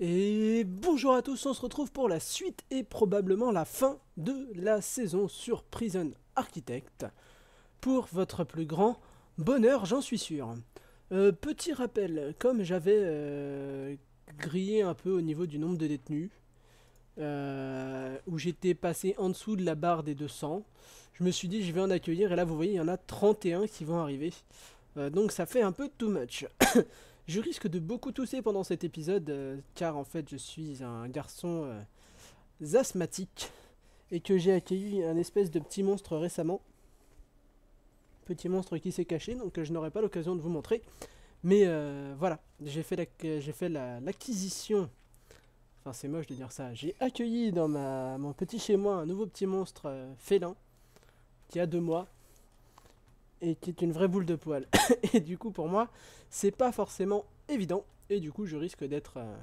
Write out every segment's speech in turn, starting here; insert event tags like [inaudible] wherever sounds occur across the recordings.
Et bonjour à tous, on se retrouve pour la suite et probablement la fin de la saison sur Prison Architect. Pour votre plus grand bonheur, j'en suis sûr. Euh, petit rappel, comme j'avais euh, grillé un peu au niveau du nombre de détenus, euh, où j'étais passé en dessous de la barre des 200, je me suis dit je vais en accueillir et là vous voyez il y en a 31 qui vont arriver. donc ça fait un peu too much. [coughs] Je risque de beaucoup tousser pendant cet épisode, euh, car en fait je suis un garçon euh, asthmatique, et que j'ai accueilli un espèce de petit monstre récemment. Petit monstre qui s'est caché, donc euh, je n'aurai pas l'occasion de vous montrer. Mais voilà, j'ai fait l'acquisition. enfin c'est moche de dire ça. J'ai accueilli dans ma, mon petit chez moi un nouveau petit monstre félin, qui a deux mois, et qui est une vraie boule de poil. [coughs] et du coup, pour moi, c'est pas forcément évident. Et du coup, je risque d'être euh,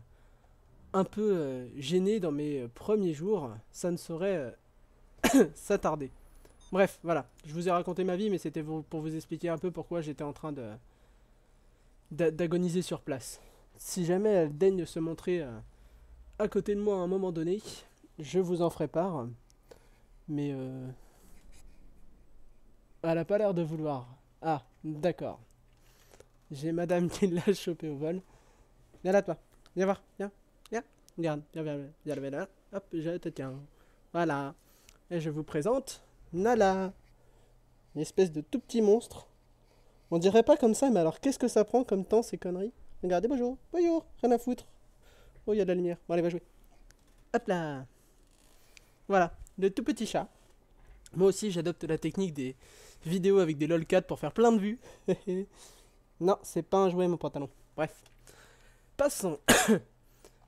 un peu euh, gêné dans mes euh, premiers jours. Ça ne saurait [coughs] s'attarder. Bref, voilà. Je vous ai raconté ma vie, mais c'était pour vous expliquer un peu pourquoi j'étais en train de d'agoniser sur place. Si jamais elle daigne se montrer à côté de moi à un moment donné, je vous en ferai part. Mais elle a pas l'air de vouloir. Ah, d'accord. J'ai madame qui l'a [laughs] chopé au vol. Viens là, toi. Viens voir. Viens. Viens. Regarde. Viens, viens, viens, viens, là. Hop, je te tiens. Voilà. Et je vous présente Nala. Une espèce de tout petit monstre. On dirait pas comme ça, mais alors qu'est-ce que ça prend comme temps, ces conneries Regardez, bonjour. Bonjour. Rien à foutre. Oh, il y a de la lumière. Bon, allez, va jouer. Hop là. Voilà. Le tout petit chat. Moi aussi, j'adopte la technique des, vidéo avec des lolcats pour faire plein de vues. [laughs] non, c'est pas un jouet mon pantalon. Bref. Passons. [coughs]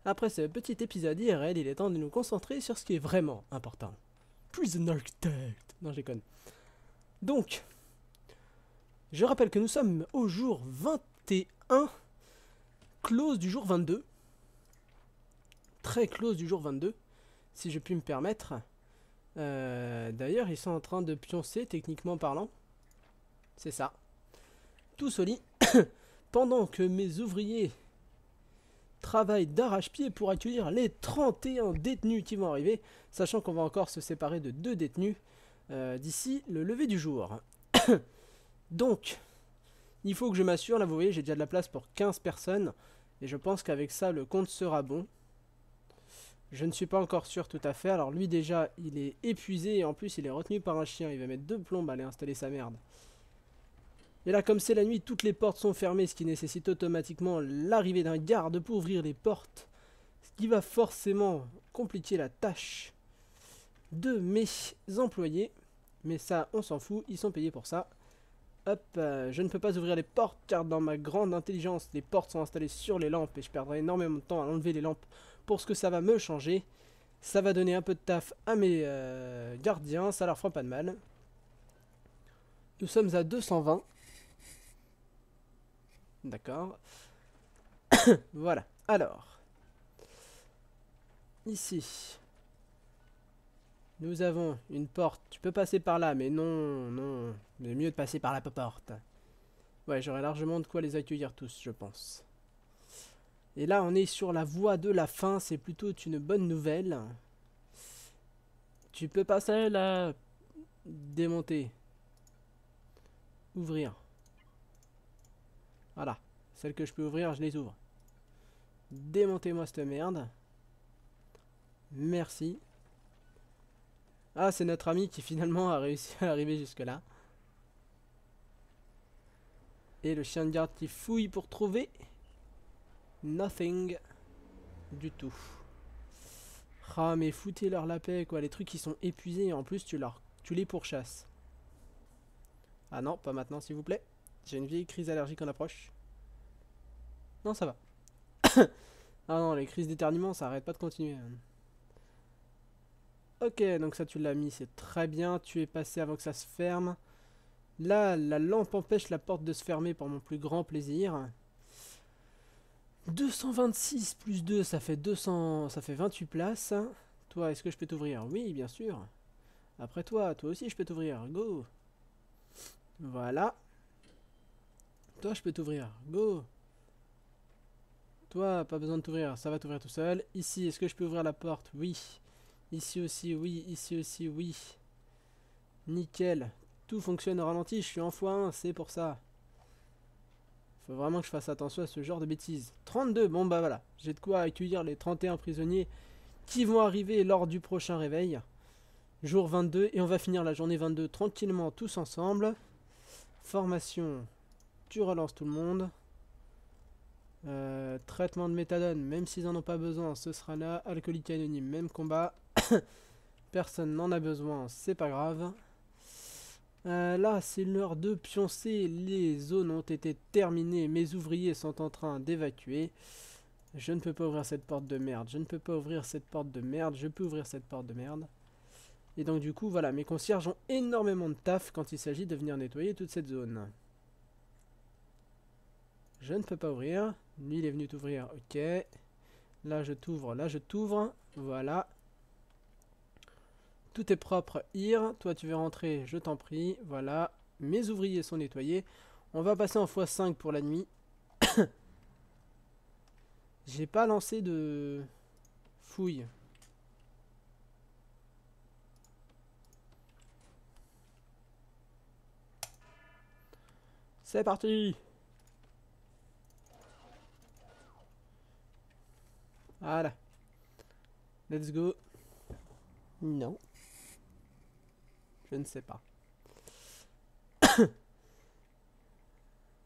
Après ce petit épisode IRL, il est temps de nous concentrer sur ce qui est vraiment important. Prison Architect Non, j'éconne. Donc, je rappelle que nous sommes au jour 21, close du jour 22. Très close du jour 22, si je puis me permettre. Euh, d'ailleurs, ils sont en train de pioncer, techniquement parlant. C'est ça. tout solide [coughs] Pendant que mes ouvriers travaillent d'arrache-pied pour accueillir les 31 détenus qui vont arriver, sachant qu'on va encore se séparer de deux détenus euh, d'ici le lever du jour. [coughs] Donc, il faut que je m'assure, là vous voyez j'ai déjà de la place pour 15 personnes, et je pense qu'avec ça le compte sera bon. Je ne suis pas encore sûr tout à fait. Alors lui déjà, il est épuisé et en plus il est retenu par un chien. Il va mettre deux plombes à aller installer sa merde. Et là, comme c'est la nuit, toutes les portes sont fermées, ce qui nécessite automatiquement l'arrivée d'un garde pour ouvrir les portes. Ce qui va forcément compliquer la tâche de mes employés. Mais ça, on s'en fout, ils sont payés pour ça. Hop, euh, je ne peux pas ouvrir les portes car dans ma grande intelligence, les portes sont installées sur les lampes et je perdrai énormément de temps à enlever les lampes pour ce que ça va me changer. Ça va donner un peu de taf à mes euh, gardiens, ça leur fera pas de mal. Nous sommes à 220. D'accord. [coughs] voilà. Alors. Ici. Nous avons une porte. Tu peux passer par là, mais non, non. est mieux de passer par la porte. Ouais, j'aurais largement de quoi les accueillir tous, je pense. Et là, on est sur la voie de la fin, c'est plutôt une bonne nouvelle. Tu peux passer la démonter. Ouvrir. Voilà. Celles que je peux ouvrir, je les ouvre. Démontez-moi cette merde. Merci. Ah, c'est notre ami qui finalement a réussi à arriver jusque-là. Et le chien de garde qui fouille pour trouver Nothing du tout. Ah mais foutez-leur la paix quoi, les trucs qui sont épuisés et en plus tu, leur, tu les pourchasses. Ah non, pas maintenant s'il vous plaît. J'ai une vieille crise allergique en approche. Non, ça va. [coughs] ah non, les crises d'éternuement, ça arrête pas de continuer. Ok, donc ça tu l'as mis, c'est très bien. Tu es passé avant que ça se ferme. Là, la lampe empêche la porte de se fermer pour mon plus grand plaisir. 226 plus 2, ça fait 200, ça fait 28 places. Toi, est-ce que je peux t'ouvrir Oui, bien sûr. Après toi, toi aussi, je peux t'ouvrir. Go. Voilà. Toi, je peux t'ouvrir. Go. Toi, pas besoin de t'ouvrir. Ça va t'ouvrir tout seul. Ici, est-ce que je peux ouvrir la porte Oui. Ici aussi, oui. Ici aussi, oui. Nickel. Tout fonctionne au ralenti. Je suis en x c'est pour ça. Faut vraiment que je fasse attention à ce genre de bêtises. 32, bon bah voilà. J'ai de quoi accueillir les 31 prisonniers qui vont arriver lors du prochain réveil. Jour 22, et on va finir la journée 22 tranquillement tous ensemble. Formation, tu relances tout le monde. Euh, traitement de méthadone, même s'ils en ont pas besoin, ce sera là. Alcoolique anonyme, même combat. [coughs] Personne n'en a besoin, c'est pas grave. Euh, là, c'est l'heure de pioncer. Les zones ont été terminées. Mes ouvriers sont en train d'évacuer. Je ne peux pas ouvrir cette porte de merde. Je ne peux pas ouvrir cette porte de merde. Je peux ouvrir cette porte de merde. Et donc du coup, voilà, mes concierges ont énormément de taf quand il s'agit de venir nettoyer toute cette zone. Je ne peux pas ouvrir. Lui, il est venu t'ouvrir. Ok. Là, je t'ouvre. Là, je t'ouvre. Voilà. Tout est propre, IR. Toi, tu veux rentrer, je t'en prie. Voilà, mes ouvriers sont nettoyés. On va passer en x5 pour la nuit. [coughs] J'ai pas lancé de fouille. C'est parti Voilà. Let's go. Non. Je ne sais pas. [coughs]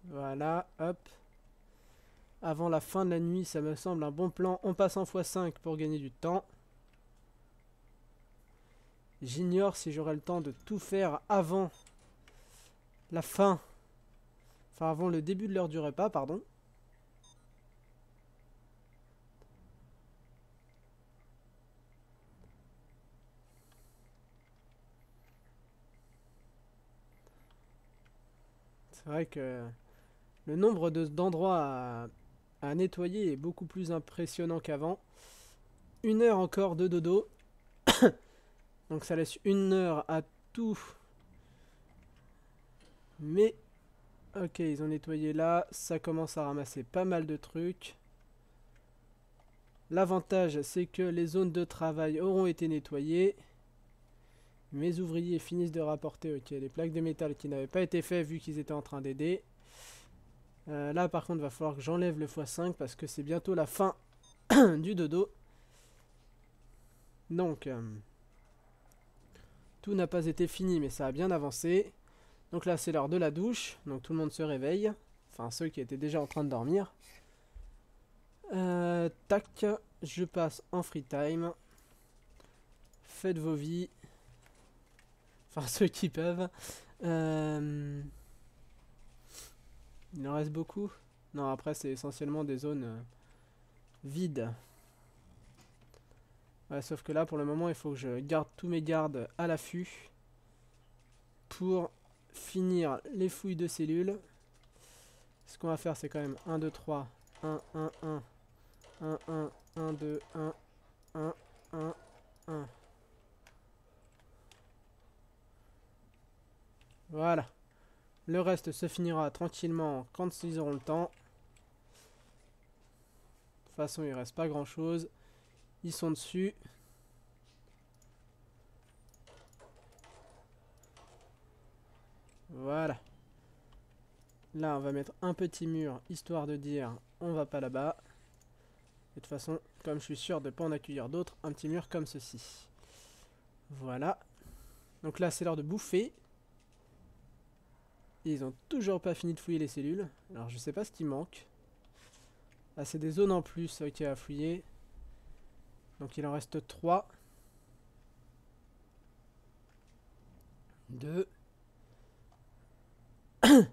voilà, hop. Avant la fin de la nuit, ça me semble un bon plan. On passe en x5 pour gagner du temps. J'ignore si j'aurai le temps de tout faire avant la fin. Enfin, avant le début de l'heure du repas, pardon. c'est vrai que le nombre d'endroits à, à, nettoyer est beaucoup plus impressionnant qu'avant. Une heure encore de dodo. [coughs] Donc ça laisse une heure à tout. Mais... Ok, ils ont nettoyé là. Ça commence à ramasser pas mal de trucs. L'avantage, c'est que les zones de travail auront été nettoyées. Mes ouvriers finissent de rapporter ok, les plaques de métal qui n'avaient pas été faites vu qu'ils étaient en train d'aider. Euh, là par contre va falloir que j'enlève le x5 parce que c'est bientôt la fin [coughs] du dodo. Donc euh, tout n'a pas été fini mais ça a bien avancé. Donc là c'est l'heure de la douche, donc tout le monde se réveille. Enfin ceux qui étaient déjà en train de dormir. Euh, tac, je passe en free time. Faites vos vies. Enfin, ceux qui peuvent. Euh, il en reste beaucoup Non, après, c'est essentiellement des zones euh, vides. sauf que là, pour le moment, il faut que je garde tous mes gardes à l'affût pour finir les fouilles de cellules. Ce qu'on va faire, c'est quand même 1, 2, 3, 1, 1, 1, 1, 1, 1, 2, 1, 1, 1, 1. Voilà. Le reste se finira tranquillement quand ils auront le temps. De toute façon, il reste pas grand-chose. Ils sont dessus. Voilà. Là, on va mettre un petit mur, histoire de dire on va pas là-bas. De toute façon, comme je suis sûr de ne pas en accueillir d'autres, un petit mur comme ceci. Voilà. Donc là, c'est l'heure de bouffer. Ils ont toujours pas fini de fouiller les cellules. Alors je sais pas ce qui manque. Ah c'est des zones en plus ok à fouiller. Donc il en reste 3. 2. 1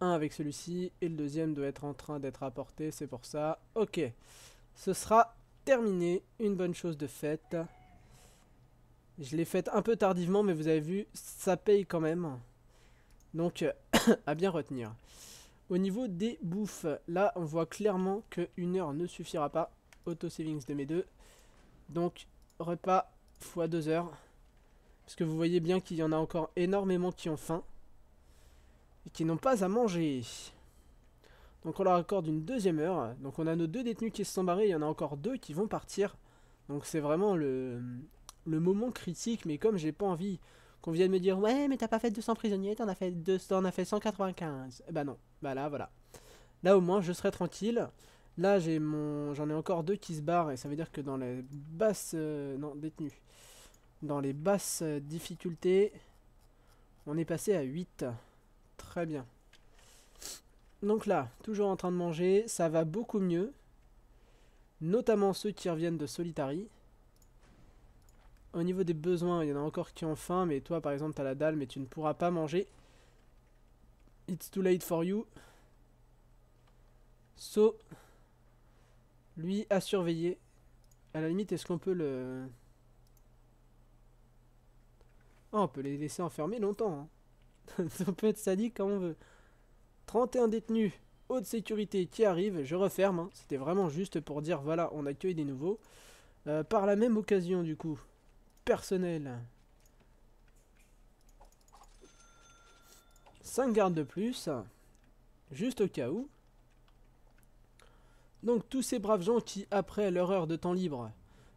avec celui-ci. Et le deuxième doit être en train d'être apporté. C'est pour ça. Ok. Ce sera terminé. Une bonne chose de faite. Je l'ai faite un peu tardivement, mais vous avez vu, ça paye quand même. Donc, euh, [coughs] à bien retenir. Au niveau des bouffes, là, on voit clairement qu'une heure ne suffira pas. Auto-savings de mes deux. Donc, repas x 2 heures. Parce que vous voyez bien qu'il y en a encore énormément qui ont faim. Et qui n'ont pas à manger. Donc on leur accorde une deuxième heure. Donc on a nos deux détenus qui se sont barrés. Il y en a encore deux qui vont partir. Donc c'est vraiment le, le moment critique. Mais comme j'ai pas envie qu'on vienne me dire ouais mais t'as pas fait 200 prisonniers, t'en as fait as fait 195. Bah eh ben non, bah là voilà. Là au moins je serai tranquille. Là j'ai mon, j'en ai encore deux qui se barrent et ça veut dire que dans les basses, euh, non détenus, dans les basses difficultés, on est passé à 8. Très bien. Donc là, toujours en train de manger, ça va beaucoup mieux. Notamment ceux qui reviennent de Solitary au niveau des besoins, il y en a encore qui ont faim, mais toi par exemple, t'as la dalle, mais tu ne pourras pas manger. It's too late for you. So, lui, a surveillé. À la limite, est-ce qu'on peut le... Ah, on peut les laisser enfermer longtemps. Hein. [laughs] on peut être sadique quand on veut. 31 détenus, haute sécurité qui arrivent. je referme. Hein. C'était vraiment juste pour dire, voilà, on accueille des nouveaux. Euh, par la même occasion, du coup, personnel. 5 gardes de plus. Juste au cas où. Donc tous ces braves gens qui, après leur heure de temps libre,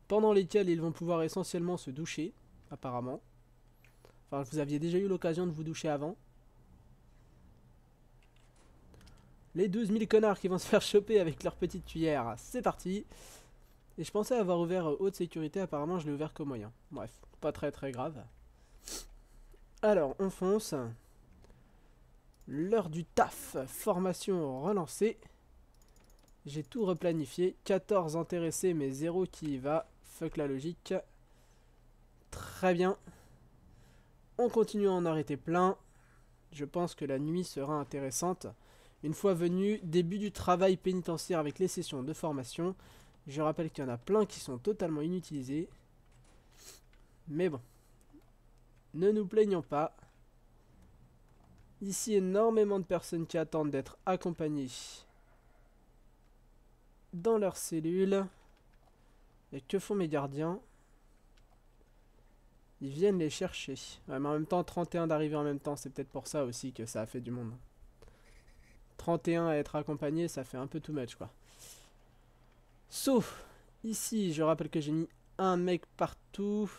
pendant lesquels ils vont pouvoir essentiellement se doucher, apparemment. Enfin, vous aviez déjà eu l'occasion de vous doucher avant. Les 12 000 connards qui vont se faire choper avec leur petite cuillère. C'est parti et je pensais avoir ouvert euh, haute sécurité, apparemment je l'ai ouvert qu'au moyen. Bref, pas très très grave. Alors, on fonce. L'heure du taf, formation relancée. J'ai tout replanifié, 14 intéressés mais 0 qui y va, fuck la logique. Très bien. On continue à en arrêter plein. Je pense que la nuit sera intéressante. Une fois venu, début du travail pénitentiaire avec les sessions de formation. Je rappelle qu'il y en a plein qui sont totalement inutilisés. Mais bon. Ne nous plaignons pas. Ici, énormément de personnes qui attendent d'être accompagnées dans leurs cellules. Et que font mes gardiens Ils viennent les chercher. Ouais, mais en même temps, 31 d'arriver en même temps, c'est peut-être pour ça aussi que ça a fait du monde. 31 à être accompagné, ça fait un peu too much, quoi. Sauf ici, je rappelle que j'ai mis un mec partout.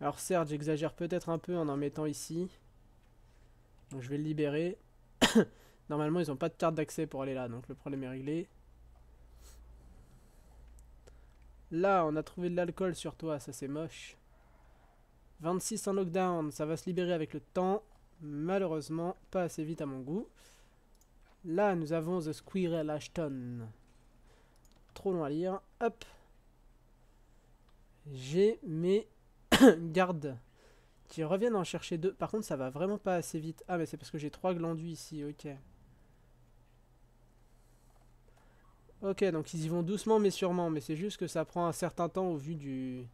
Alors certes, j'exagère peut-être un peu en en mettant ici. je vais le libérer. [coughs] Normalement, ils n'ont pas de carte d'accès pour aller là, donc le problème est réglé. Là, on a trouvé de l'alcool sur toi, ça c'est moche. 26 en lockdown, ça va se libérer avec le temps. Malheureusement, pas assez vite à mon goût. Là, nous avons The Squirrel Ashton trop loin à lire. Hop. J'ai mes [coughs] gardes qui reviennent en chercher deux. Par contre, ça va vraiment pas assez vite. Ah, mais c'est parce que j'ai trois glandus ici. Ok. Ok, donc ils y vont doucement mais sûrement. Mais c'est juste que ça prend un certain temps au vu du...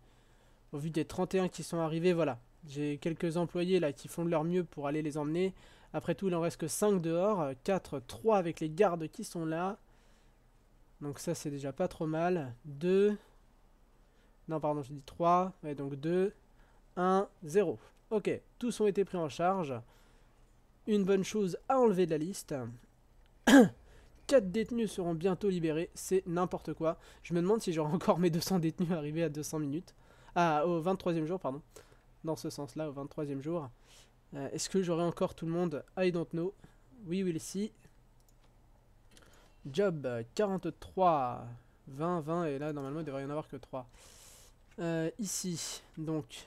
Au vu des 31 qui sont arrivés, voilà. J'ai quelques employés là qui font de leur mieux pour aller les emmener. Après tout, il en reste que 5 dehors. 4, 3 avec les gardes qui sont là. Donc ça, c'est déjà pas trop mal. 2. Non, pardon, je dis 3. Ouais, donc 2, 1, 0. Ok, tous ont été pris en charge. Une bonne chose à enlever de la liste. 4 [coughs] détenus seront bientôt libérés. C'est n'importe quoi. Je me demande si j'aurai encore mes 200 détenus arrivés à 200 minutes. Ah, au 23e jour, pardon. Dans ce sens-là, au 23e jour. Euh, est-ce que j'aurai encore tout le monde I don't know. Oui, will see. Job 43, 20, 20, et là normalement il devrait y en avoir que 3. Euh, ici, donc,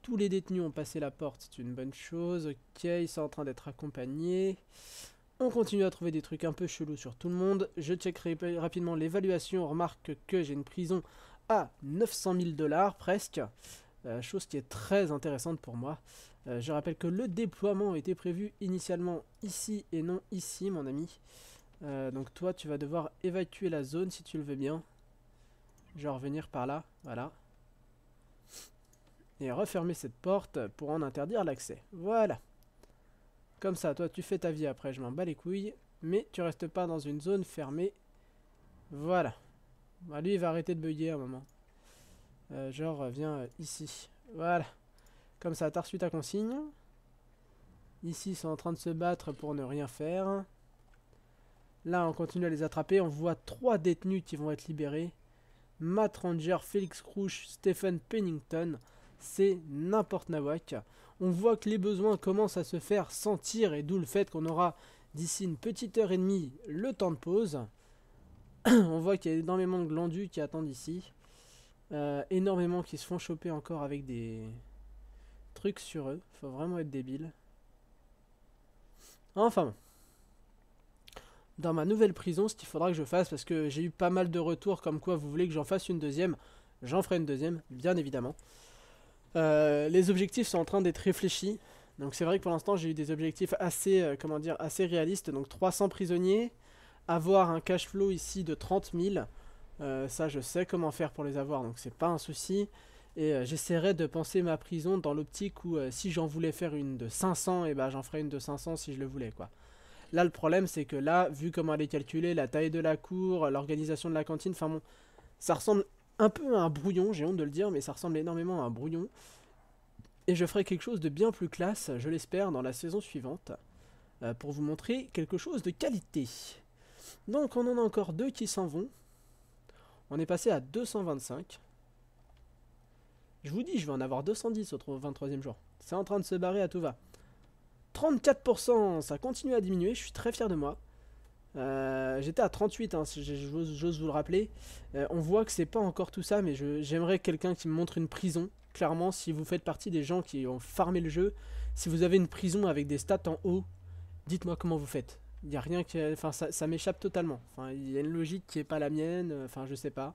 tous les détenus ont passé la porte, c'est une bonne chose. Ok, ils sont en train d'être accompagnés. On continue à trouver des trucs un peu chelous sur tout le monde. Je checkerai rapidement l'évaluation. On remarque que j'ai une prison à 900 000 dollars presque. Euh, chose qui est très intéressante pour moi. Euh, je rappelle que le déploiement était prévu initialement ici et non ici, mon ami. Euh, donc toi, tu vas devoir évacuer la zone si tu le veux bien. Genre venir par là, voilà. Et refermer cette porte pour en interdire l'accès. Voilà. Comme ça, toi, tu fais ta vie après, je m'en bats les couilles. Mais tu restes pas dans une zone fermée. Voilà. Bah, lui, il va arrêter de bugger un moment. genre, euh, viens euh, ici. Voilà. Comme ça, t'as reçu ta consigne. Ici, ils sont en train de se battre pour ne rien faire. Là, on continue à les attraper. On voit trois détenus qui vont être libérés. Matt Ranger, Félix Crouch, Stephen Pennington. C'est n'importe nawak. On voit que les besoins commencent à se faire sentir et d'où le fait qu'on aura d'ici une petite heure et demie le temps de pause. [clears throat] on voit qu'il y a énormément de glandus qui attendent ici. Euh, énormément qui se font choper encore avec des trucs sur eux. Faut vraiment être débile. Enfin bon dans ma nouvelle prison, ce qu'il faudra que je fasse, parce que j'ai eu pas mal de retours comme quoi vous voulez que j'en fasse une deuxième. J'en ferai une deuxième, bien évidemment. Euh, les objectifs sont en train d'être réfléchis. Donc c'est vrai que pour l'instant j'ai eu des objectifs assez, euh, comment dire, assez réalistes. Donc 300 prisonniers, avoir un cash flow ici de 30 000. Euh, ça je sais comment faire pour les avoir, donc c'est pas un souci. Et j'essaierai de penser ma prison dans l'optique où si j'en voulais faire une de 500, et eh ben j'en ferai une de 500 si je le voulais quoi. Là, le problème, c'est que là, vu comment elle est calculée, la taille de la cour, l'organisation de la cantine, enfin bon, ça ressemble un peu à un brouillon, j'ai honte de le dire, mais ça ressemble énormément à un brouillon. Et je ferai quelque chose de bien plus classe, je l'espère, dans la saison suivante, euh, pour vous montrer quelque chose de qualité. Donc on en a encore deux qui s'en vont. On est passé à 225. Je vous dis, je vais en avoir 210 au 23e jour. C'est en train de se barrer à tout va. 34%, ça continue à diminuer, je suis très fier de moi. Euh, j'étais à 38, hein, j'ose vous le rappeler. Euh, on voit que c'est pas encore tout ça, mais j'aimerais quelqu'un qui me montre une prison. Clairement, si vous faites partie des gens qui ont farmé le jeu, si vous avez une prison avec des stats en haut, dites-moi comment vous faites. Il y a rien qui, enfin, ça, m'échappe totalement. il y a une logique qui est pas la mienne. Euh, enfin, je sais pas.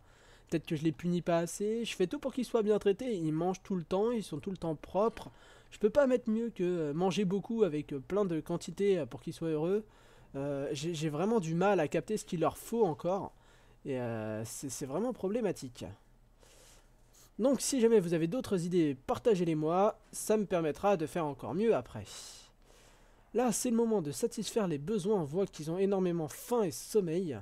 Peut-être que je les punis pas assez. Je fais tout pour qu'ils soient bien traités. Ils mangent tout le temps, ils sont tout le temps propres je peux pas mettre mieux que euh, manger beaucoup avec euh, plein de quantités euh, pour qu'ils soient heureux. J'ai vraiment du mal à capter ce qu'il leur faut encore. Et c'est vraiment problématique. Donc si jamais vous avez d'autres idées, partagez-les moi, ça me permettra de faire encore mieux après. Là, c'est le moment de satisfaire les besoins, on voit qu'ils ont énormément faim et sommeil.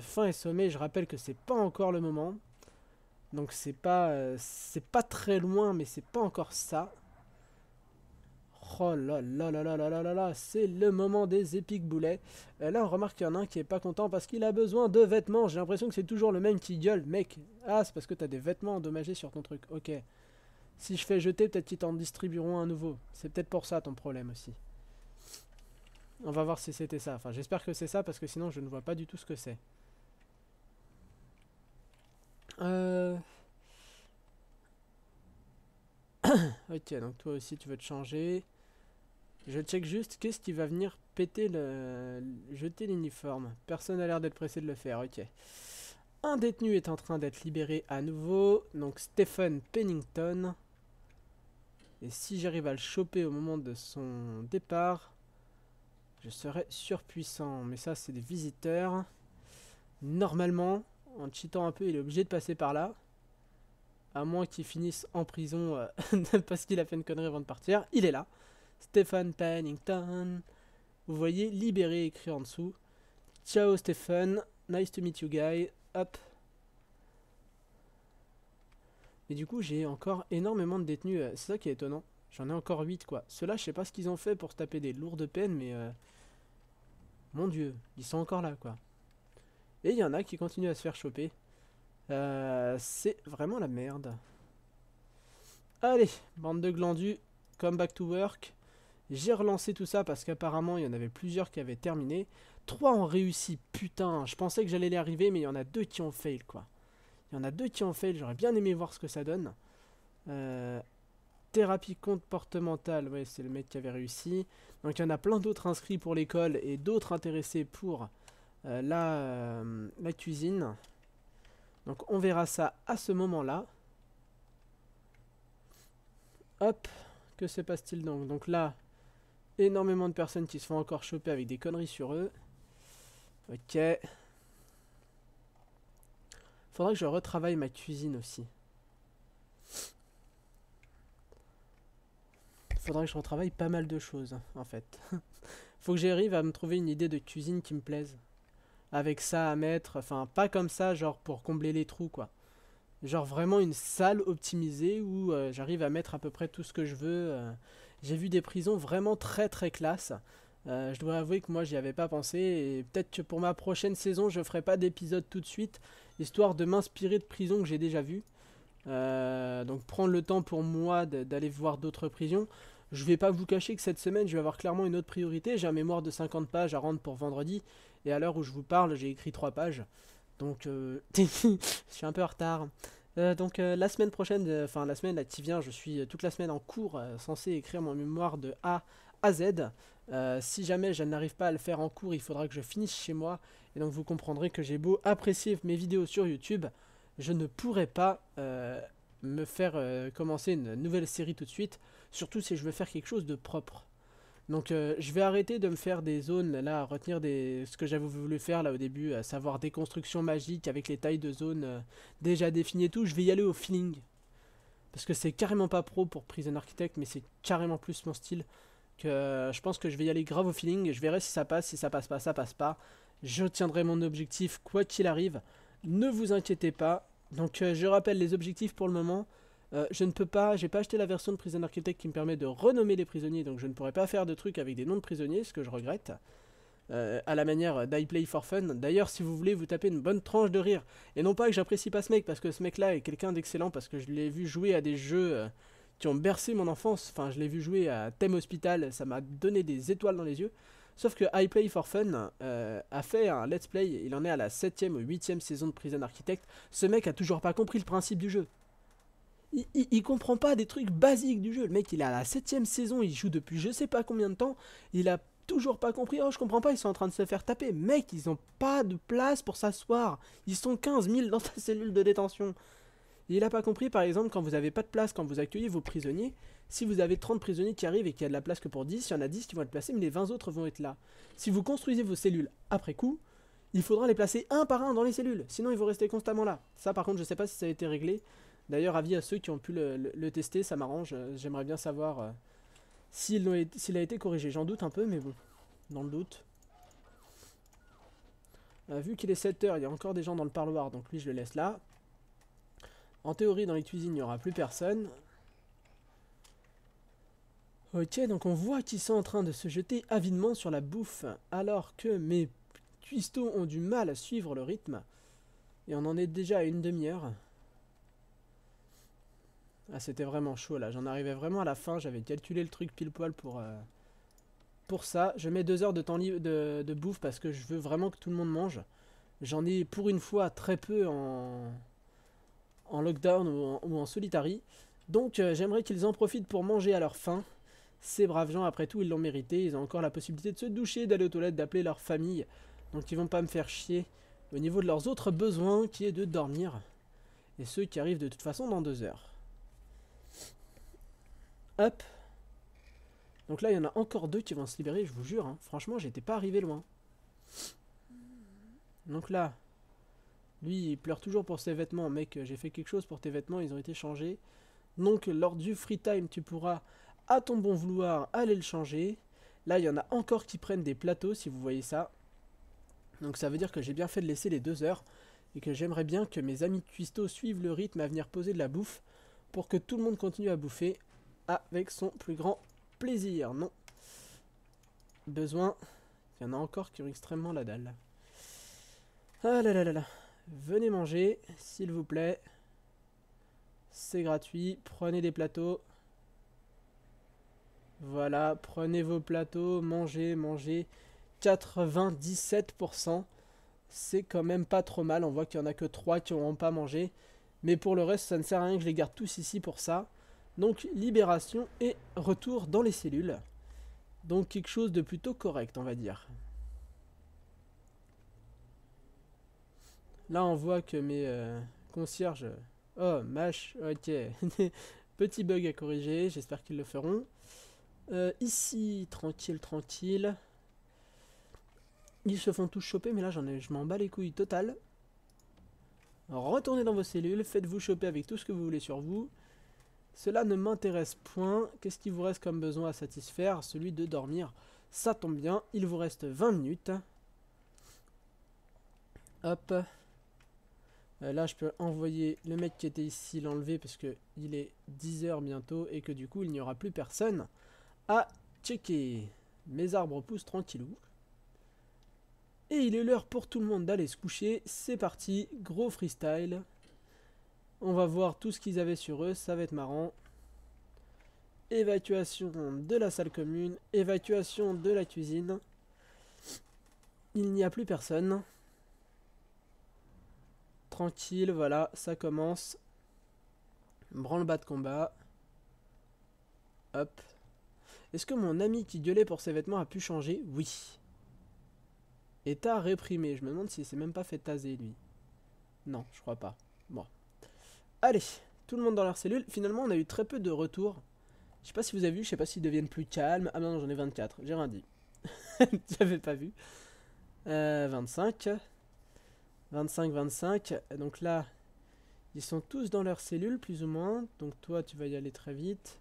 faim et sommeil, je rappelle que c'est pas encore le moment. Donc c'est pas, pas très loin, mais c'est pas encore ça. Oh là là là là là là là c'est le moment des épiques boulets. Euh, là, on remarque qu'il y en a un qui est pas content parce qu'il a besoin de vêtements. J'ai l'impression que c'est toujours le même qui gueule. Mec, ah, c'est parce que t'as des vêtements endommagés sur ton truc. Ok. Si je fais jeter, peut-être qu'ils t'en distribueront un nouveau. C'est peut-être pour ça ton problème aussi. On va voir si c'était ça. Enfin, j'espère que c'est ça parce que sinon je ne vois pas du tout ce que c'est. Euh... [coughs] ok, donc toi aussi tu veux te changer. Je check juste qu'est-ce qui va venir péter le... jeter l'uniforme. Personne n'a l'air d'être pressé de le faire, ok. Un détenu est en train d'être libéré à nouveau, donc Stephen Pennington. Et si j'arrive à le choper au moment de son départ, je serai surpuissant. Mais ça, c'est des visiteurs. Normalement, en cheatant un peu, il est obligé de passer par là. À moins qu'il finisse en prison euh, [laughs] parce qu'il a fait une connerie avant de partir. Il est là. Stéphane Pennington. Vous voyez libéré écrit en dessous. Ciao Stéphane, nice to meet you guy. Hop. Et du coup, j'ai encore énormément de détenus. Euh, c'est ça qui est étonnant. J'en ai encore 8 quoi. Ceux-là, je sais pas ce qu'ils ont fait pour se taper des lourdes peines, mais... Euh, mon dieu, ils sont encore là quoi. Et il y en a qui continuent à se faire choper. Euh, c'est vraiment la merde. Allez, bande de glandus, come back to work. J'ai relancé tout ça parce qu'apparemment il y en avait plusieurs qui avaient terminé. Trois ont réussi, putain, je pensais que j'allais les arriver, mais il y en a deux qui ont fail quoi. Il y en a deux qui ont fail, j'aurais bien aimé voir ce que ça donne. Euh, thérapie comportementale, ouais, c'est le mec qui avait réussi. Donc il y en a plein d'autres inscrits pour l'école et d'autres intéressés pour euh, la, euh, la cuisine. Donc on verra ça à ce moment-là. Hop, que se passe-t-il donc Donc là, énormément de personnes qui se font encore choper avec des conneries sur eux. Ok. Faudrait que je retravaille ma cuisine aussi. Faudrait que je retravaille pas mal de choses, en fait. [laughs] Faut que j'arrive à me trouver une idée de cuisine qui me plaise. Avec ça à mettre, enfin pas comme ça, genre pour combler les trous, quoi. Genre vraiment une salle optimisée où euh, j'arrive à mettre à peu près tout ce que je veux. Euh, j'ai vu des prisons vraiment très très classe. Euh, je dois avouer que moi j'y avais pas pensé et peut-être que pour ma prochaine saison je ferai pas d'épisode tout de suite, histoire de m'inspirer de prisons que j'ai déjà vues. Euh, donc prendre le temps pour moi d'aller voir d'autres prisons. Je vais pas vous cacher que cette semaine je vais avoir clairement une autre priorité. J'ai un mémoire de 50 pages à rendre pour vendredi et à l'heure où je vous parle j'ai écrit 3 pages. Donc euh, [laughs] je suis un peu en retard. Euh, donc euh, la semaine prochaine, euh, enfin la semaine là qui vient, je suis toute la semaine en cours censé écrire mon mémoire de A à Z. si jamais je n'arrive pas à le faire en cours, il faudra que je finisse chez moi. Et donc vous comprendrez que j'ai beau apprécier mes vidéos sur YouTube, je ne pourrai pas me faire commencer une nouvelle série tout de suite, surtout si je veux faire quelque chose de propre. Donc euh, je vais arrêter de me faire des zones là, à retenir des... ce que j'avais voulu faire là au début, à savoir des constructions magiques avec les tailles de zones euh, déjà définies et tout. Je vais y aller au feeling. Parce que c'est carrément pas pro pour Prison Architect, mais c'est carrément plus mon style. Que euh, je pense que je vais y aller grave au feeling. Je verrai si ça passe, si ça passe pas, ça passe pas. Je tiendrai mon objectif quoi qu'il arrive. Ne vous inquiétez pas. Donc je rappelle les objectifs pour le moment. Euh, je ne peux pas, j'ai pas acheté la version de Prison Architect qui me permet de renommer les prisonniers, donc je ne pourrais pas faire de trucs avec des noms de prisonniers, ce que je regrette. Euh, à la manière d'iPlay for Fun. D'ailleurs, si vous voulez vous tapez une bonne tranche de rire, et non pas que j'apprécie pas ce mec, parce que ce mec-là est quelqu'un d'excellent, parce que je l'ai vu jouer à des jeux euh, qui ont bercé mon enfance, enfin je l'ai vu jouer à Thème Hospital, ça m'a donné des étoiles dans les yeux. Sauf que iPlay for Fun a fait un let's play, il en est à la 7ème ou 8ème saison de Prison Architect. Ce mec a toujours pas compris le principe du jeu il, comprend pas des trucs basiques du jeu. Le mec, il est à la septième saison, il joue depuis je sais pas combien de temps, il a toujours pas compris. Oh, je comprends pas, ils sont en train de se faire taper. Mec, ils ont pas de place pour s'asseoir. Ils sont 15 000 dans ta [laughs] cellule de détention. Il a pas compris, par exemple, quand vous avez pas de place, quand vous accueillez vos prisonniers, si vous avez 30 prisonniers qui arrivent et qu'il y a de la place que pour 10, il y en a 10 qui vont être placés, mais les 20 autres vont être là. Si vous construisez vos cellules après coup, il faudra les placer un par un dans les cellules, sinon ils vont rester constamment là. Ça, par contre, je sais pas si ça a été réglé. D'ailleurs, avis à ceux qui ont pu le, tester, ça m'arrange. Euh, j'aimerais bien savoir euh, s'il a été corrigé. J'en doute un peu, mais bon, dans le doute. Euh, vu qu'il est 7h, il y a encore des gens dans le parloir, donc lui, je le laisse là. En théorie, dans les cuisines, il n'y aura plus personne. Ok, donc on voit qu'ils sont en train de se jeter avidement sur la bouffe, alors que mes cuistots ont du mal à suivre le rythme. Et on en est déjà à une demi-heure. Ah, c'était vraiment chaud là. J'en arrivais vraiment à la fin. J'avais calculé le truc pile poil pour, euh, pour ça. Je mets deux heures de temps libre de, bouffe parce que je veux vraiment que tout le monde mange. J'en ai pour une fois très peu en, en lockdown ou en, solitaire. Donc euh, j'aimerais qu'ils en profitent pour manger à leur faim. Ces braves gens, après tout, ils l'ont mérité. Ils ont encore la possibilité de se doucher, d'aller aux toilettes, d'appeler leur famille. Donc ils vont pas me faire chier au niveau de leurs autres besoins qui est de dormir. Et ceux qui arrivent de toute façon dans deux heures. Hop. Donc là, il y en a encore deux qui vont se libérer, je vous jure. Hein. Franchement, j'étais pas arrivé loin. Donc là, lui, il pleure toujours pour ses vêtements. Mec, j'ai fait quelque chose pour tes vêtements, ils ont été changés. Donc, lors du free time, tu pourras, à ton bon vouloir, aller le changer. Là, il y en a encore qui prennent des plateaux, si vous voyez ça. Donc ça veut dire que j'ai bien fait de laisser les deux heures. Et que j'aimerais bien que mes amis de Twisto suivent le rythme à venir poser de la bouffe. Pour que tout le monde continue à bouffer avec son plus grand plaisir. Non. Besoin. Il y en a encore qui ont extrêmement la dalle. Ah là là là là. Venez manger, s'il vous plaît. C'est gratuit. Prenez des plateaux. Voilà, prenez vos plateaux, mangez, mangez. 97%. C'est quand même pas trop mal. On voit qu'il y en a que 3 qui n'auront pas mangé. Mais pour le reste, ça ne sert à rien que je les garde tous ici pour ça. Donc libération et retour dans les cellules. Donc quelque chose de plutôt correct, on va dire. Là, on voit que mes euh, concierges... Oh, mâche, ok. [laughs] Petit bug à corriger, j'espère qu'ils le feront. Euh, ici, tranquille, tranquille. Ils se font tous choper, mais là, j'en ai, je m'en bats les couilles total. Retournez dans vos cellules, faites-vous choper avec tout ce que vous voulez sur vous. Cela ne m'intéresse point. Qu'est-ce qui vous reste comme besoin à satisfaire Celui de dormir. Ça tombe bien, il vous reste 20 minutes. Hop. Euh, là, je peux envoyer le mec qui était ici, l'enlever, parce que il est 10h bientôt, et que du coup, il n'y aura plus personne à checker. Mes arbres poussent tranquillou. Et il est l'heure pour tout le monde d'aller se coucher. C'est parti, gros freestyle. On va voir tout ce qu'ils avaient sur eux, ça va être marrant. Évacuation de la salle commune, évacuation de la cuisine. Il n'y a plus personne. Tranquille, voilà, ça commence. Branle-bas de combat. Hop. Est-ce que mon ami qui gueulait pour ses vêtements a pu changer Oui. État réprimé. Je me demande s'il s'est même pas fait taser, lui. Non, je crois pas. Bon, Allez, tout le monde dans leur cellule. Finalement, on a eu très peu de retours. Je sais pas si vous avez vu, je sais pas s'ils deviennent plus calmes. Ah non, j'en ai 24, j'ai rien dit. [laughs] J'avais pas vu. 25. 25, 25. Donc là, ils sont tous dans leur cellule, plus ou moins. Donc toi, tu vas y aller très vite.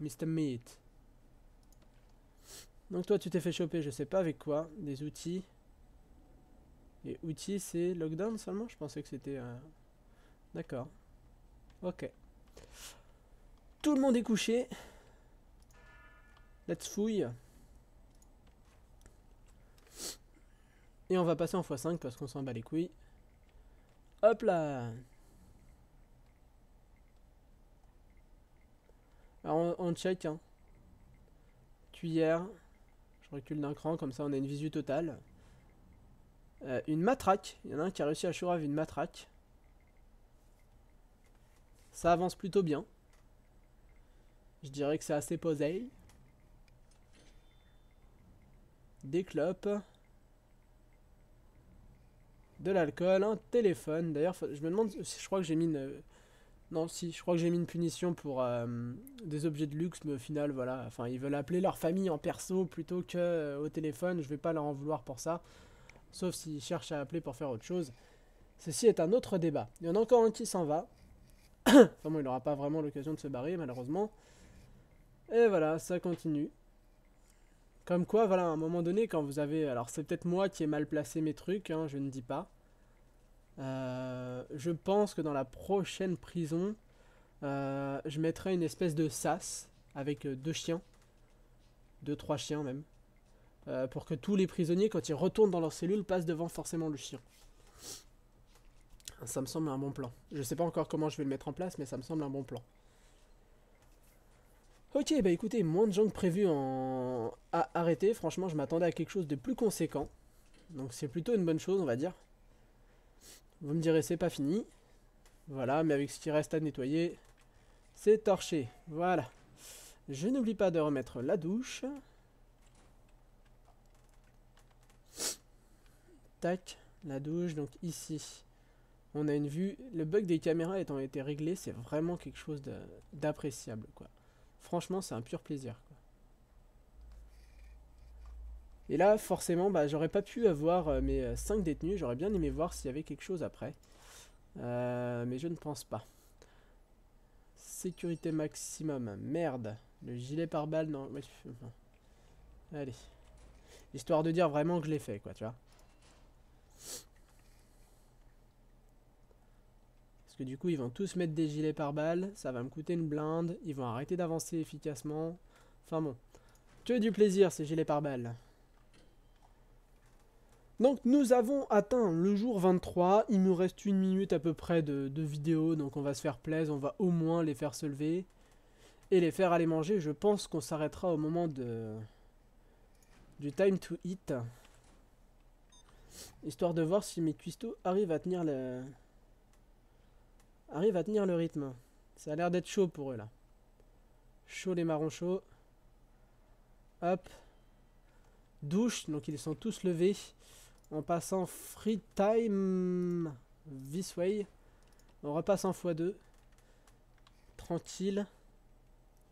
Mr. Meat. Donc toi, tu t'es fait choper, je sais pas avec quoi. Des outils. Et outils, c'est lockdown seulement Je pensais que c'était... Euh, d'accord. Ok. Tout le monde est couché. Let's fouille. Et on va passer en x5 parce qu'on s'en bat les couilles. Hop là Alors on, check. cuillère hein. Je recule d'un cran, comme ça on a une visu totale. Euh, une matraque. Il y en a un qui a réussi à Shurav une matraque. Ça avance plutôt bien. Je dirais que c'est assez posé. Des clopes. De l'alcool, un téléphone. D'ailleurs, je me demande si je crois que j'ai mis une... Non, si, je crois que j'ai mis une punition pour euh, des objets de luxe, mais au final, voilà. Enfin, ils veulent appeler leur famille en perso plutôt qu'au euh, téléphone. Je vais pas leur en vouloir pour ça sauf s'il cherche à appeler pour faire autre chose. Ceci est un autre débat. Il y en a encore un qui s'en va. [coughs] bon, il n'aura pas vraiment l'occasion de se barrer, malheureusement. Et voilà, ça continue. Comme quoi, voilà, à un moment donné, quand vous avez... Alors, c'est peut-être moi qui ai mal placé mes trucs, hein, je ne dis pas. Euh, je pense que dans la prochaine prison, euh, je mettrai une espèce de sas avec euh, deux chiens. Deux, trois chiens même. Euh, pour que tous les prisonniers, quand ils retournent dans leur cellule, passent devant forcément le chien. Ça me semble un bon plan. Je ne sais pas encore comment je vais le mettre en place, mais ça me semble un bon plan. Ok, bah écoutez, moins de gens que prévu en... à arrêter. Franchement, je m'attendais à quelque chose de plus conséquent. Donc c'est plutôt une bonne chose, on va dire. Vous me direz, c'est pas fini. Voilà, mais avec ce qui reste à nettoyer, c'est torché. Voilà. Je n'oublie pas de remettre la douche. Tac, la douche, donc ici, on a une vue. Le bug des caméras étant été réglé, c'est vraiment quelque chose d'appréciable, quoi. Franchement, c'est un pur plaisir, Et là, forcément, bah, j'aurais pas pu avoir euh, mes 5 euh, détenus. J'aurais bien aimé voir s'il y avait quelque chose après. Euh, mais je ne pense pas. Sécurité maximum. Merde. Le gilet pare-balles, non. Allez. Histoire de dire vraiment que je l'ai fait, quoi, tu vois. du coup, ils vont tous mettre des gilets par balles, ça va me coûter une blinde, ils vont arrêter d'avancer efficacement. Enfin bon, que du plaisir ces gilets par balles. Donc nous avons atteint le jour 23, il nous reste une minute à peu près de, vidéo, donc on va se faire plaisir, on va au moins les faire se lever. Et les faire aller manger, je pense qu'on s'arrêtera au moment de du time to eat. Histoire de voir si mes cuistots arrivent à tenir le, Arrive à tenir le rythme. Ça a l'air d'être chaud pour eux là. Chaud les marrons chauds. Hop. Douche, donc ils sont tous levés. En passant free time this way. On repasse en x2. Tranquille.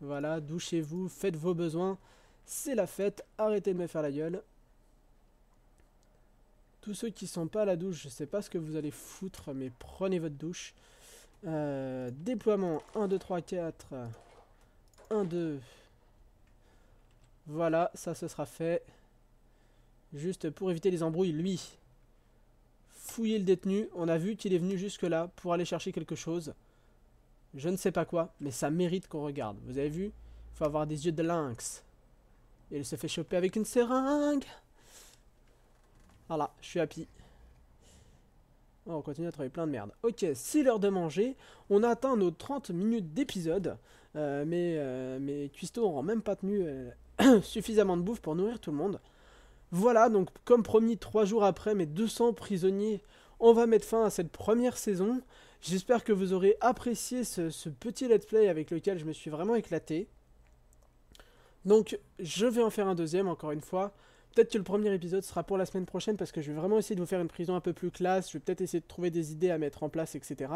Voilà, douchez-vous, faites vos besoins. C'est la fête, arrêtez de me faire la gueule. Tous ceux qui sont pas à la douche, je sais pas ce que vous allez foutre, mais prenez votre douche. Euh, déploiement 1, 2, 3, 4. 1, 2. Voilà, ça se sera fait. Juste pour éviter les embrouilles, lui. Fouiller le détenu. On a vu qu'il est venu jusque là pour aller chercher quelque chose. Je ne sais pas quoi, mais ça mérite qu'on regarde. Vous avez vu Il faut avoir des yeux de lynx. Et il se fait choper avec une seringue. Voilà, je suis happy. Ah, on continue à trouver plein de merde. Ok, c'est l'heure de manger. On a atteint nos 30 minutes d'épisode. Euh, mais, mes euh, mais même pas tenu euh, [coughs] suffisamment de bouffe pour nourrir tout le monde. Voilà, donc comme promis, 3 jours après mes 200 prisonniers, on va mettre fin à cette première saison. J'espère que vous aurez apprécié ce, ce, petit let's play avec lequel je me suis vraiment éclaté. Donc je vais en faire un deuxième encore une fois peut-être que le premier épisode sera pour la semaine prochaine parce que je vais vraiment essayer de vous faire une prison un peu plus classe. Je vais peut-être essayer de trouver des idées à mettre en place, etc.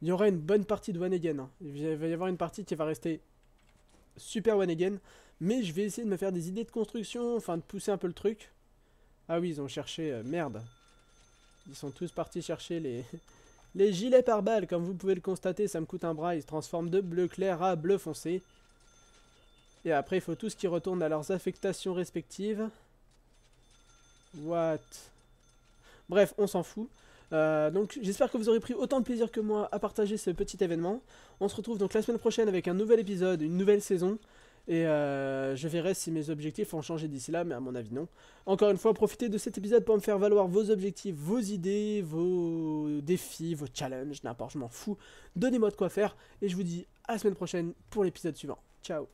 Il y aura une bonne partie de One Again. Hein. Il va y avoir une partie qui va rester super One Again. Mais je vais essayer de me faire des idées de construction, enfin de pousser un peu le truc. Ah oui, ils ont cherché... Euh, merde. Ils sont tous partis chercher les... [laughs] les gilets par balles, comme vous pouvez le constater, ça me coûte un bras. Ils se transforment de bleu clair à bleu foncé. Et après, il faut tous qui retournent à leurs affectations respectives. What Bref, on s'en fout. Euh, donc j'espère que vous aurez pris autant de plaisir que moi à partager ce petit événement. On se retrouve donc la semaine prochaine avec un nouvel épisode, une nouvelle saison. Et euh, je verrai si mes objectifs ont changé d'ici là, mais à mon avis non. Encore une fois, profitez de cet épisode pour me faire valoir vos objectifs, vos idées, vos défis, vos challenges, n'importe, je m'en fous. Donnez-moi de quoi faire, et je vous dis à la semaine prochaine pour l'épisode suivant. Ciao